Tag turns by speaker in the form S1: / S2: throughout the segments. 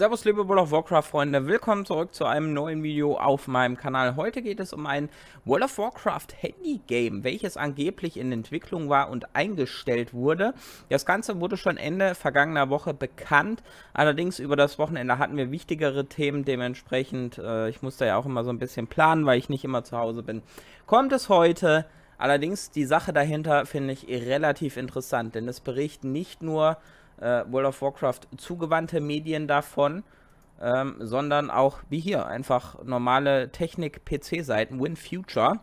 S1: Servus liebe World of Warcraft Freunde, willkommen zurück zu einem neuen Video auf meinem Kanal. Heute geht es um ein World of Warcraft Handy Game, welches angeblich in Entwicklung war und eingestellt wurde. Das Ganze wurde schon Ende vergangener Woche bekannt, allerdings über das Wochenende hatten wir wichtigere Themen, dementsprechend, äh, ich musste ja auch immer so ein bisschen planen, weil ich nicht immer zu Hause bin, kommt es heute. Allerdings die Sache dahinter finde ich relativ interessant, denn es berichten nicht nur äh, World of Warcraft zugewandte Medien davon, ähm, sondern auch wie hier einfach normale Technik-PC-Seiten, WinFuture.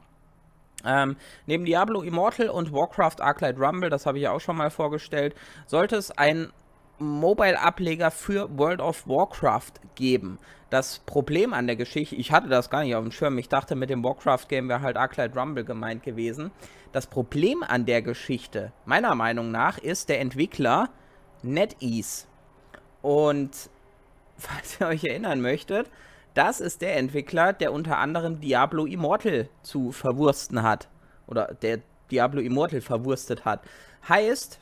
S1: Ähm, neben Diablo Immortal und Warcraft Arclight Rumble, das habe ich ja auch schon mal vorgestellt, sollte es ein Mobile-Ableger für World of Warcraft geben. Das Problem an der Geschichte, ich hatte das gar nicht auf dem Schirm, ich dachte, mit dem Warcraft-Game wäre halt Arclight Rumble gemeint gewesen. Das Problem an der Geschichte, meiner Meinung nach, ist, der Entwickler NetEase. Und falls ihr euch erinnern möchtet, das ist der Entwickler, der unter anderem Diablo Immortal zu verwursten hat. Oder der Diablo Immortal verwurstet hat. Heißt,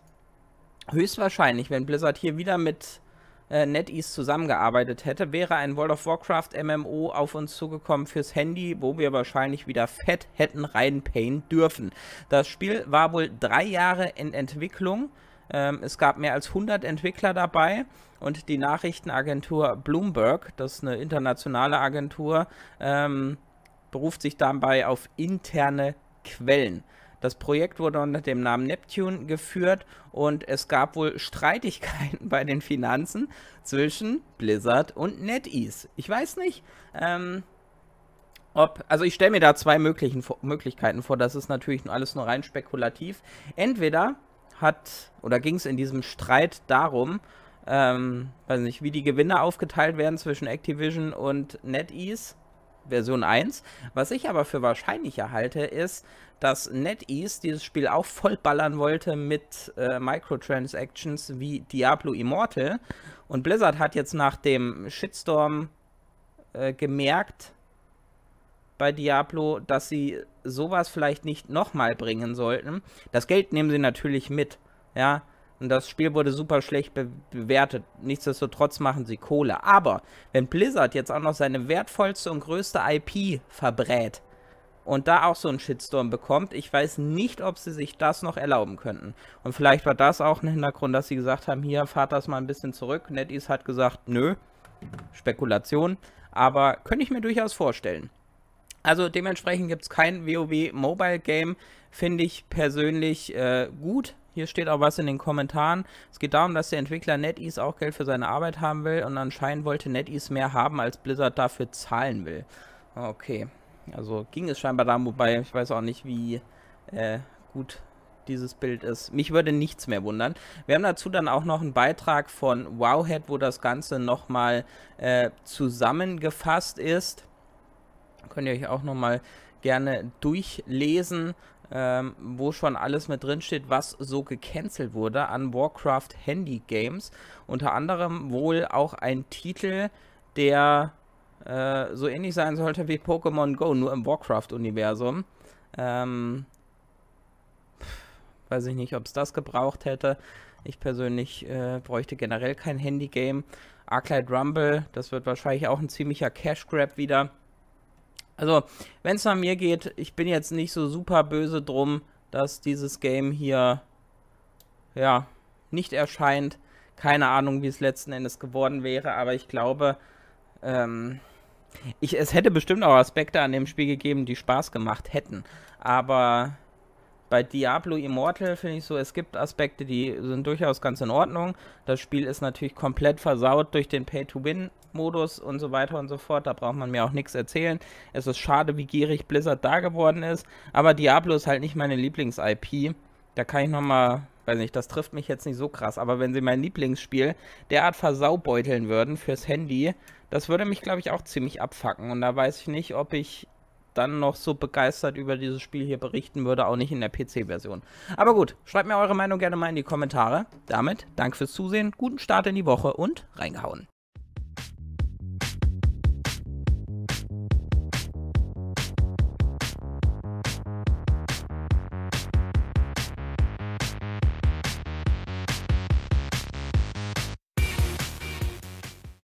S1: höchstwahrscheinlich, wenn Blizzard hier wieder mit äh, NetEase zusammengearbeitet hätte, wäre ein World of Warcraft MMO auf uns zugekommen fürs Handy, wo wir wahrscheinlich wieder fett hätten reinpayen dürfen. Das Spiel war wohl drei Jahre in Entwicklung. Ähm, es gab mehr als 100 Entwickler dabei und die Nachrichtenagentur Bloomberg, das ist eine internationale Agentur, ähm, beruft sich dabei auf interne Quellen. Das Projekt wurde unter dem Namen Neptune geführt und es gab wohl Streitigkeiten bei den Finanzen zwischen Blizzard und NetEase. Ich weiß nicht, ähm, ob, also ich stelle mir da zwei möglichen, Möglichkeiten vor, das ist natürlich alles nur rein spekulativ. Entweder hat oder ging es in diesem Streit darum, ähm, weiß nicht, wie die Gewinne aufgeteilt werden zwischen Activision und NetEase. Version 1. Was ich aber für wahrscheinlicher halte, ist, dass NetEase dieses Spiel auch vollballern wollte mit äh, Microtransactions wie Diablo Immortal. Und Blizzard hat jetzt nach dem Shitstorm äh, gemerkt bei Diablo, dass sie sowas vielleicht nicht nochmal bringen sollten. Das Geld nehmen sie natürlich mit, ja. Und das Spiel wurde super schlecht be bewertet. Nichtsdestotrotz machen sie Kohle. Aber wenn Blizzard jetzt auch noch seine wertvollste und größte IP verbrät und da auch so einen Shitstorm bekommt, ich weiß nicht, ob sie sich das noch erlauben könnten. Und vielleicht war das auch ein Hintergrund, dass sie gesagt haben, hier, fahrt das mal ein bisschen zurück. NetEase hat gesagt, nö, Spekulation. Aber könnte ich mir durchaus vorstellen. Also dementsprechend gibt es kein WoW Mobile Game, finde ich persönlich äh, gut. Hier steht auch was in den Kommentaren. Es geht darum, dass der Entwickler NetEase auch Geld für seine Arbeit haben will und anscheinend wollte NetEase mehr haben, als Blizzard dafür zahlen will. Okay, also ging es scheinbar darum, wobei ich weiß auch nicht, wie äh, gut dieses Bild ist. Mich würde nichts mehr wundern. Wir haben dazu dann auch noch einen Beitrag von Wowhead, wo das Ganze nochmal äh, zusammengefasst ist. Könnt ihr euch auch nochmal gerne durchlesen, ähm, wo schon alles mit drin steht, was so gecancelt wurde an Warcraft Handy Games. Unter anderem wohl auch ein Titel, der äh, so ähnlich sein sollte wie Pokémon Go, nur im Warcraft-Universum. Ähm, weiß ich nicht, ob es das gebraucht hätte. Ich persönlich äh, bräuchte generell kein Handy-Game. Arclight Rumble, das wird wahrscheinlich auch ein ziemlicher Cash-Grab wieder. Also, wenn es nach mir geht, ich bin jetzt nicht so super böse drum, dass dieses Game hier, ja, nicht erscheint. Keine Ahnung, wie es letzten Endes geworden wäre, aber ich glaube, ähm, ich, es hätte bestimmt auch Aspekte an dem Spiel gegeben, die Spaß gemacht hätten. Aber bei Diablo Immortal finde ich so, es gibt Aspekte, die sind durchaus ganz in Ordnung. Das Spiel ist natürlich komplett versaut durch den Pay-to-Win-Modus und so weiter und so fort. Da braucht man mir auch nichts erzählen. Es ist schade, wie gierig Blizzard da geworden ist. Aber Diablo ist halt nicht meine Lieblings-IP. Da kann ich nochmal, weiß nicht, das trifft mich jetzt nicht so krass. Aber wenn sie mein Lieblingsspiel derart versaubeuteln würden fürs Handy, das würde mich, glaube ich, auch ziemlich abfacken. Und da weiß ich nicht, ob ich dann noch so begeistert über dieses Spiel hier berichten würde, auch nicht in der PC-Version. Aber gut, schreibt mir eure Meinung gerne mal in die Kommentare. Damit, danke fürs Zusehen, guten Start in die Woche und reingehauen.